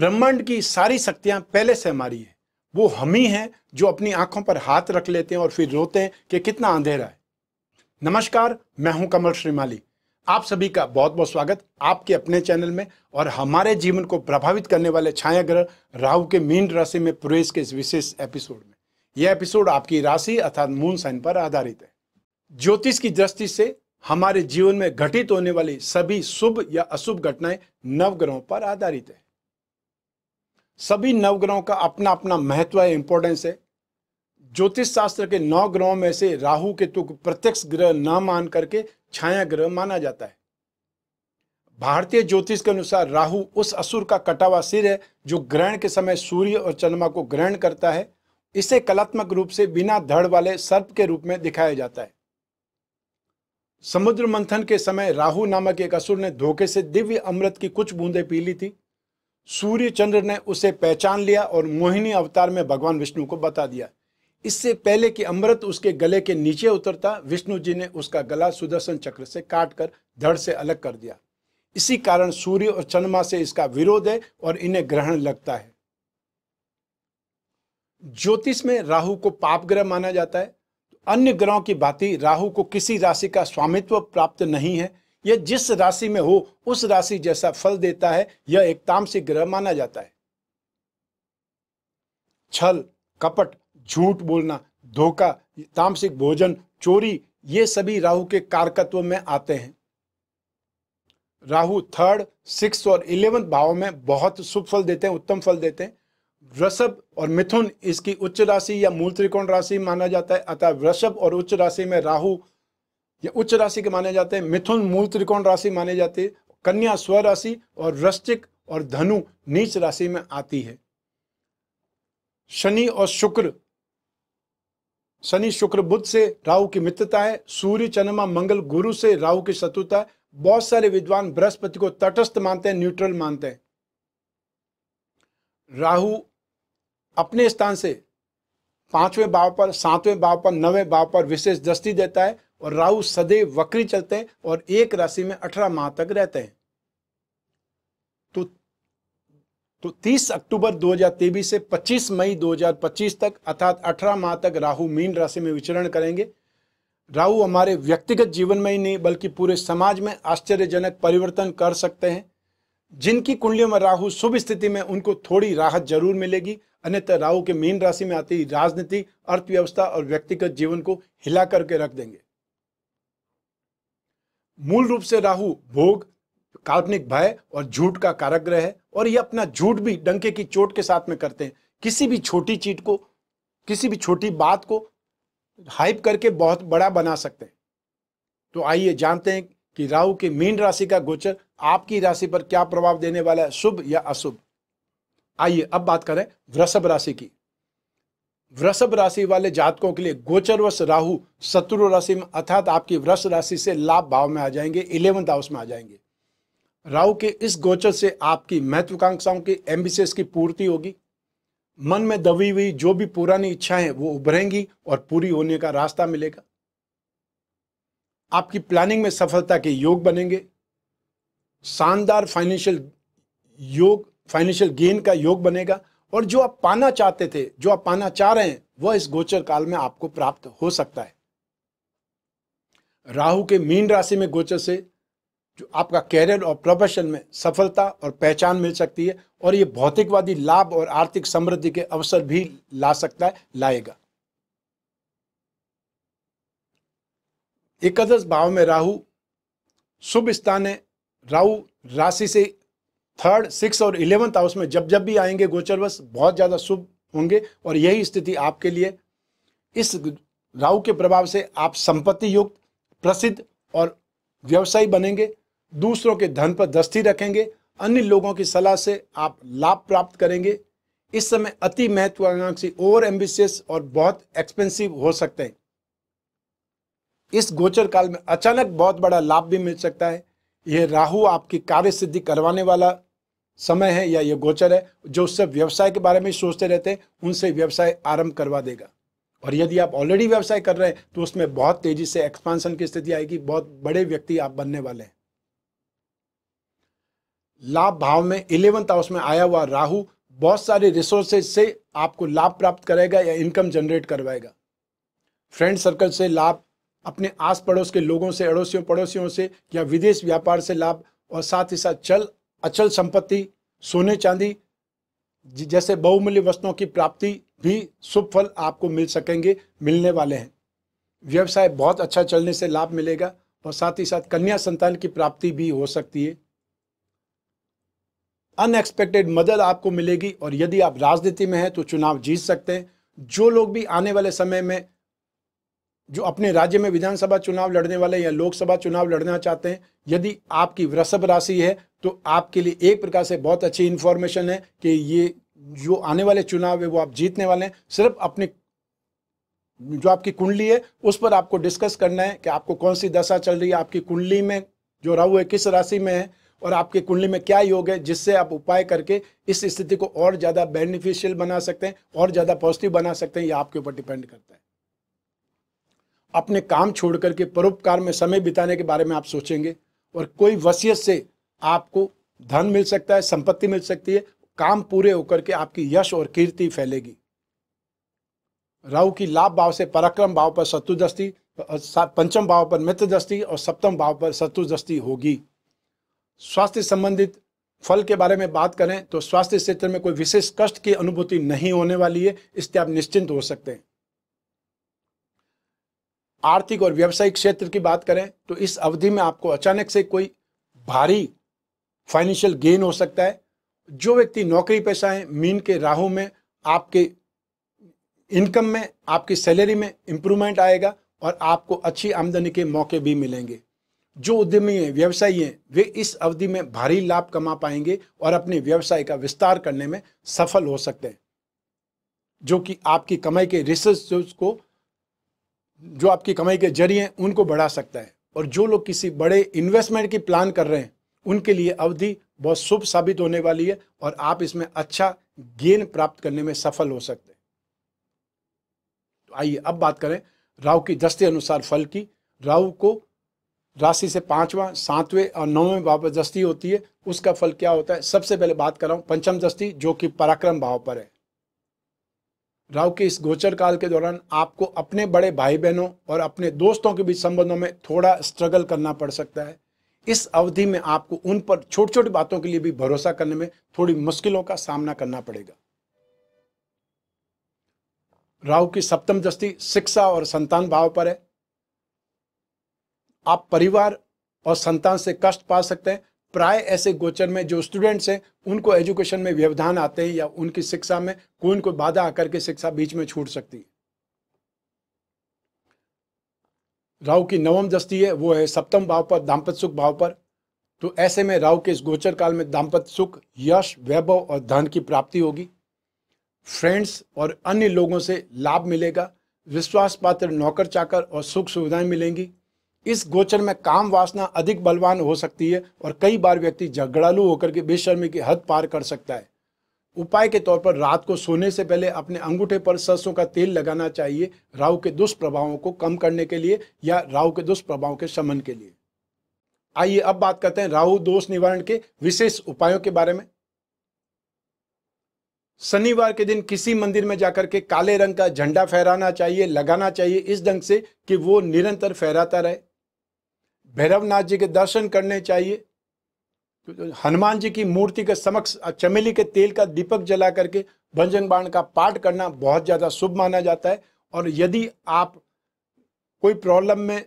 ब्रह्मांड की सारी शक्तियां पहले से हमारी है वो हम ही हैं जो अपनी आंखों पर हाथ रख लेते हैं और फिर रोते हैं कि कितना अंधेरा है नमस्कार मैं हूं कमल श्रीमाली आप सभी का बहुत बहुत स्वागत आपके अपने चैनल में और हमारे जीवन को प्रभावित करने वाले छाया ग्रह राहु के मीन राशि में प्रवेश के इस विशेष एपिसोड में यह एपिसोड आपकी राशि अर्थात मून साइन पर आधारित है ज्योतिष की दृष्टि से हमारे जीवन में घटित होने वाली सभी शुभ या अशुभ घटनाएं नवग्रहों पर आधारित है सभी नवग्रहों का अपना अपना महत्व है इंपॉर्टेंस है ज्योतिष शास्त्र के नौ ग्रहों में से राहु केतु को प्रत्यक्ष ग्रह न मान करके छाया ग्रह माना जाता है भारतीय ज्योतिष के अनुसार राहु उस असुर का कटावा सिर है जो ग्रहण के समय सूर्य और चंद्रमा को ग्रहण करता है इसे कलात्मक रूप से बिना धड़ वाले सर्प के रूप में दिखाया जाता है समुद्र मंथन के समय राहु नामक एक असुर ने धोखे से दिव्य अमृत की कुछ बूंदें पी ली थी सूर्य चंद्र ने उसे पहचान लिया और मोहिनी अवतार में भगवान विष्णु को बता दिया इससे पहले कि अमृत उसके गले के नीचे उतरता विष्णु जी ने उसका गला सुदर्शन चक्र से काट कर धड़ से अलग कर दिया इसी कारण सूर्य और चंद्रमा से इसका विरोध है और इन्हें ग्रहण लगता है ज्योतिष में राहु को पाप ग्रह माना जाता है अन्य ग्रहों की भांति राहु को किसी राशि का स्वामित्व प्राप्त नहीं है यह जिस राशि में हो उस राशि जैसा फल देता है यह एक तामसिक ग्रह माना जाता है छल कपट झूठ बोलना धोखा तामसिक भोजन चोरी ये सभी राहु के कारकत्व में आते हैं राहु थर्ड सिक्स और इलेवंथ भाव में बहुत शुभ फल देते हैं उत्तम फल देते हैं वृषभ और मिथुन इसकी उच्च राशि या मूल त्रिकोण राशि माना जाता है अतः वृषभ और उच्च राशि में राहु ये उच्च राशि के माने जाते हैं मिथुन मूल त्रिकोण राशि माने जाती है कन्या स्व राशि और वृश्चिक और धनु नीच राशि में आती है शनि और शुक्र शनि शुक्र बुद्ध से राहु की मित्रता है सूर्य चंद्रमा मंगल गुरु से राहु की शत्रुता है बहुत सारे विद्वान बृहस्पति को तटस्थ मानते हैं न्यूट्रल मानते हैं राहु अपने स्थान से पांचवें भाव पर सातवें भाव पर नवें भाव पर विशेष दृष्टि देता है और राहु सदैव वक्री चलते हैं और एक राशि में अठारह माह तक रहते हैं तो तो 30 अक्टूबर 2023 से 25 मई 2025 तक अर्थात 18 माह तक राहु मीन राशि में विचरण करेंगे राहु हमारे व्यक्तिगत जीवन में ही नहीं बल्कि पूरे समाज में आश्चर्यजनक परिवर्तन कर सकते हैं जिनकी कुंडलियों में राहु शुभ स्थिति में उनको थोड़ी राहत जरूर मिलेगी अन्यथा राहु के मीन राशि में आती राजनीति अर्थव्यवस्था और व्यक्तिगत जीवन को हिला करके रख देंगे मूल रूप से राहु भोग काल्पनिक भय और झूठ का कारक ग्रह है और ये अपना झूठ भी डंके की चोट के साथ में करते हैं किसी भी छोटी चीट को किसी भी छोटी बात को हाइप करके बहुत बड़ा बना सकते हैं तो आइए जानते हैं कि राहु के मीन राशि का गोचर आपकी राशि पर क्या प्रभाव देने वाला है शुभ या अशुभ आइए अब बात करें वृषभ राशि की वृषभ राशि वाले जातकों के लिए गोचरवश राहु शत्रु राशि में अर्थात आपकी वृष राशि से लाभ भाव में आ जाएंगे इलेवंथ हाउस में आ जाएंगे राहु के इस गोचर से आपकी महत्वाकांक्षाओं की एम्बिशंस की पूर्ति होगी मन में दबी हुई जो भी पुरानी इच्छाएं वो उभरेंगी और पूरी होने का रास्ता मिलेगा आपकी प्लानिंग में सफलता के योग बनेंगे शानदार फाइनेंशियल योग फाइनेंशियल गेन का योग बनेगा और जो आप पाना चाहते थे जो आप पाना चाह रहे हैं वह इस गोचर काल में आपको प्राप्त हो सकता है राहु के मीन राशि में गोचर से जो आपका कैरियर और प्रोफेशन में सफलता और पहचान मिल सकती है और ये भौतिकवादी लाभ और आर्थिक समृद्धि के अवसर भी ला सकता है लाएगा एकादश भाव में राहु शुभ स्थान है राहु राशि से थर्ड सिक्स और इलेवंथ हाउस में जब जब भी आएंगे गोचरवश बहुत ज़्यादा शुभ होंगे और यही स्थिति आपके लिए इस राहु के प्रभाव से आप संपत्ति युक्त प्रसिद्ध और व्यवसायी बनेंगे दूसरों के धन पर दृष्टि रखेंगे अन्य लोगों की सलाह से आप लाभ प्राप्त करेंगे इस समय अति महत्वाकांक्षी ओवर एम्बिशियस और बहुत एक्सपेंसिव हो सकते हैं इस गोचर काल में अचानक बहुत बड़ा लाभ भी मिल सकता है यह राहु आपकी कार्य सिद्धि करवाने वाला समय है या ये गोचर है जो उससे व्यवसाय के बारे में सोचते रहते हैं उनसे व्यवसाय आरंभ करवा देगा और यदि आप ऑलरेडी व्यवसाय कर रहे हैं तो उसमें बहुत तेजी से एक्सपांशन की स्थिति आएगी बहुत बड़े व्यक्ति आप बनने वाले हैं लाभ भाव में इलेवंथ हाउस में आया हुआ राहु बहुत सारे रिसोर्सेज से आपको लाभ प्राप्त करेगा या इनकम जनरेट करवाएगा फ्रेंड सर्कल से लाभ अपने आस पड़ोस के लोगों से अड़ोसियों पड़ोसियों से या विदेश व्यापार से लाभ और साथ ही साथ चल अचल संपत्ति सोने चांदी जैसे बहुमूल्य वस्तुओं की प्राप्ति भी शुभ फल आपको मिल सकेंगे मिलने वाले हैं व्यवसाय बहुत अच्छा चलने से लाभ मिलेगा और साथ ही साथ कन्या संतान की प्राप्ति भी हो सकती है अनएक्सपेक्टेड मदद आपको मिलेगी और यदि आप राजनीति में हैं तो चुनाव जीत सकते हैं जो लोग भी आने वाले समय में जो अपने राज्य में विधानसभा चुनाव लड़ने वाले या लोकसभा चुनाव लड़ना चाहते हैं यदि आपकी वृषभ राशि है तो आपके लिए एक प्रकार से बहुत अच्छी इन्फॉर्मेशन है कि ये जो आने वाले चुनाव है वो आप जीतने वाले हैं सिर्फ अपने जो आपकी कुंडली है उस पर आपको डिस्कस करना है कि आपको कौन सी दशा चल रही है आपकी कुंडली में जो राहु है किस राशि में है और आपकी कुंडली में क्या योग है जिससे आप उपाय करके इस स्थिति को और ज़्यादा बेनिफिशियल बना सकते हैं और ज़्यादा पॉजिटिव बना सकते हैं यह आपके ऊपर डिपेंड करता है अपने काम छोड़ करके परोपकार में समय बिताने के बारे में आप सोचेंगे और कोई वसीयत से आपको धन मिल सकता है संपत्ति मिल सकती है काम पूरे होकर के आपकी यश और कीर्ति फैलेगी राहु की लाभ भाव से पराक्रम भाव पर शत्रुदस्ती पंचम भाव पर मित्र दस्ती और सप्तम भाव पर शत्रुदस्ती होगी स्वास्थ्य संबंधित फल के बारे में बात करें तो स्वास्थ्य क्षेत्र में कोई विशेष कष्ट की अनुभूति नहीं होने वाली है इससे आप निश्चिंत हो सकते हैं आर्थिक और व्यावसायिक क्षेत्र की बात करें तो इस अवधि में आपको अचानक से कोई भारी फाइनेंशियल गेन हो सकता है जो व्यक्ति नौकरी पैसा है मीन के राहु में आपके इनकम में आपकी सैलरी में इम्प्रूवमेंट आएगा और आपको अच्छी आमदनी के मौके भी मिलेंगे जो उद्यमी हैं व्यवसायी हैं वे इस अवधि में भारी लाभ कमा पाएंगे और अपने व्यवसाय का विस्तार करने में सफल हो सकते हैं जो कि आपकी कमाई के रिसोर्स को जो आपकी कमाई के जरिए हैं उनको बढ़ा सकता है और जो लोग किसी बड़े इन्वेस्टमेंट की प्लान कर रहे हैं उनके लिए अवधि बहुत शुभ साबित होने वाली है और आप इसमें अच्छा गेन प्राप्त करने में सफल हो सकते हैं तो आइए अब बात करें राहु की दृष्टि अनुसार फल की राहु को राशि से पांचवा सातवें और नौवें भाव पर दस्ती होती है उसका फल क्या होता है सबसे पहले बात कर रहा हूँ पंचम दस्ती जो कि पराक्रम भाव पर है राहु के इस गोचर काल के दौरान आपको अपने बड़े भाई बहनों और अपने दोस्तों के बीच संबंधों में थोड़ा स्ट्रगल करना पड़ सकता है इस अवधि में आपको उन पर छोटी छोटी बातों के लिए भी भरोसा करने में थोड़ी मुश्किलों का सामना करना पड़ेगा राहु की सप्तम दृष्टि शिक्षा और संतान भाव पर है आप परिवार और संतान से कष्ट पा सकते हैं प्राय ऐसे गोचर में जो स्टूडेंट्स हैं उनको एजुकेशन में व्यवधान आते हैं या उनकी शिक्षा में कोई न कोई बाधा आकर के शिक्षा बीच में छूट सकती है राहु की नवम दस्ती है वो है सप्तम भाव पर दाम्पत्य सुख भाव पर तो ऐसे में राहु के इस गोचर काल में दाम्पत्य सुख यश वैभव और धन की प्राप्ति होगी फ्रेंड्स और अन्य लोगों से लाभ मिलेगा विश्वास पात्र नौकर चाकर और सुख सुविधाएं मिलेंगी इस गोचर में काम वासना अधिक बलवान हो सकती है और कई बार व्यक्ति झगड़ालू होकर के बेशर्मी की हद पार कर सकता है उपाय के तौर पर रात को सोने से पहले अपने अंगूठे पर सरसों का तेल लगाना चाहिए राहु के दुष्प्रभावों को कम करने के लिए या राहु के दुष्प्रभावों के शमन के लिए आइए अब बात करते हैं राहु दोष निवारण के विशेष उपायों के बारे में शनिवार के दिन किसी मंदिर में जाकर के काले रंग का झंडा फहराना चाहिए लगाना चाहिए इस ढंग से कि वो निरंतर फहराता रहे भैरवनाथ जी के दर्शन करने चाहिए हनुमान जी की मूर्ति के समक्ष चमेली के तेल का दीपक जला करके भंजन बाण का पाठ करना बहुत ज़्यादा शुभ माना जाता है और यदि आप कोई प्रॉब्लम में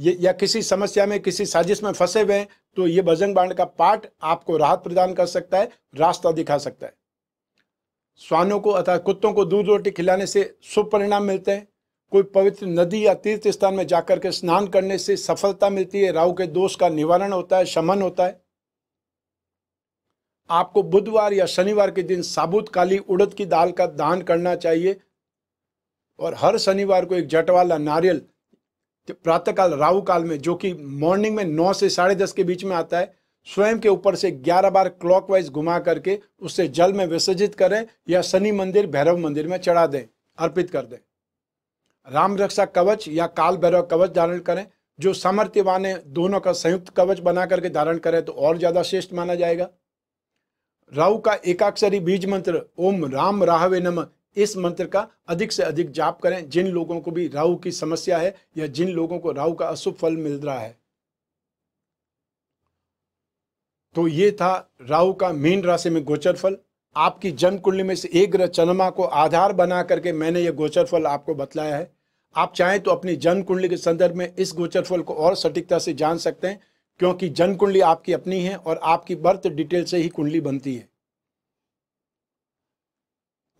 या किसी समस्या में किसी साजिश में फंसे हुए हैं तो ये भजन बाण का पाठ आपको राहत प्रदान कर सकता है रास्ता दिखा सकता है स्वानों को अथवा कुत्तों को दूध रोटी खिलाने से शुभ परिणाम मिलते हैं कोई पवित्र नदी या तीर्थ स्थान में जाकर के स्नान करने से सफलता मिलती है राहु के दोष का निवारण होता है शमन होता है आपको बुधवार या शनिवार के दिन साबुत काली उड़द की दाल का दान करना चाहिए और हर शनिवार को एक जट वाला नारियल प्रातःकाल राहु काल में जो कि मॉर्निंग में नौ से साढ़े दस के बीच में आता है स्वयं के ऊपर से ग्यारह बार क्लॉकवाइज घुमा करके उससे जल में विसर्जित करें या शनि मंदिर भैरव मंदिर में चढ़ा दें अर्पित कर दें राम रक्षा कवच या काल भैरव कवच धारण करें जो सामर्थ्यवान है दोनों का संयुक्त कवच बना करके धारण करें तो और ज़्यादा श्रेष्ठ माना जाएगा राहु का एकाक्षरी बीज मंत्र ओम राम राहवे नम इस मंत्र का अधिक से अधिक जाप करें जिन लोगों को भी राहु की समस्या है या जिन लोगों को राहु का अशुभ फल मिल रहा है तो ये था राहु का मीन राशि में गोचर फल आपकी जन्म कुंडली में से एक ग्रह चंद्रमा को आधार बना करके मैंने ये गोचर फल आपको बतलाया है आप चाहें तो अपनी जन्म कुंडली के संदर्भ में इस गोचर फल को और सटीकता से जान सकते हैं क्योंकि जन्म कुंडली आपकी अपनी है और आपकी बर्थ डिटेल से ही कुंडली बनती है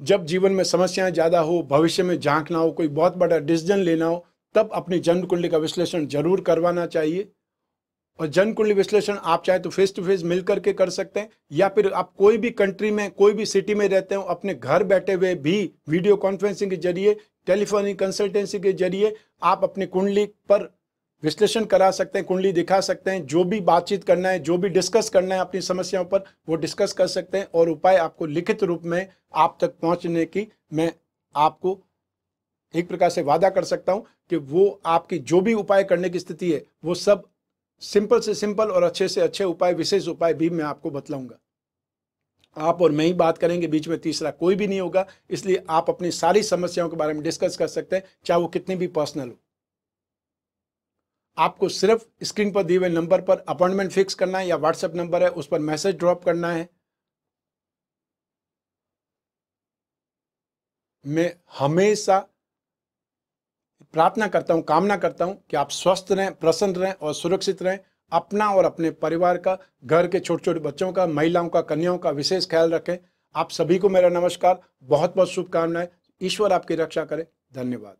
जब जीवन में समस्याएं ज़्यादा हो भविष्य में झांकना हो कोई बहुत बड़ा डिसीजन लेना हो तब अपनी जन्म कुंडली का विश्लेषण जरूर करवाना चाहिए और जन्म कुंडली विश्लेषण आप चाहे तो फेस टू फेस मिल करके कर सकते हैं या फिर आप कोई भी कंट्री में कोई भी सिटी में रहते हो अपने घर बैठे हुए भी वीडियो कॉन्फ्रेंसिंग के जरिए टेलीफोनिक कंसल्टेंसी के जरिए आप अपनी कुंडली पर विश्लेषण करा सकते हैं कुंडली दिखा सकते हैं जो भी बातचीत करना है जो भी डिस्कस करना है अपनी समस्याओं पर वो डिस्कस कर सकते हैं और उपाय आपको लिखित रूप में आप तक पहुंचने की मैं आपको एक प्रकार से वादा कर सकता हूं कि वो आपकी जो भी उपाय करने की स्थिति है वो सब सिंपल से सिंपल और अच्छे से अच्छे उपाय विशेष उपाय भी मैं आपको बतलाऊंगा आप और मैं ही बात करेंगे बीच में तीसरा कोई भी नहीं होगा इसलिए आप अपनी सारी समस्याओं के बारे में डिस्कस कर सकते हैं चाहे वो कितनी भी पर्सनल हो आपको सिर्फ स्क्रीन पर दिए हुए नंबर पर अपॉइंटमेंट फिक्स करना है या व्हाट्सएप नंबर है उस पर मैसेज ड्रॉप करना है मैं हमेशा प्रार्थना करता हूं कामना करता हूं कि आप स्वस्थ रहें प्रसन्न रहें और सुरक्षित रहें अपना और अपने परिवार का घर के छोटे छोटे बच्चों का महिलाओं का कन्याओं का विशेष ख्याल रखें आप सभी को मेरा नमस्कार बहुत बहुत शुभकामनाएं ईश्वर आपकी रक्षा करें धन्यवाद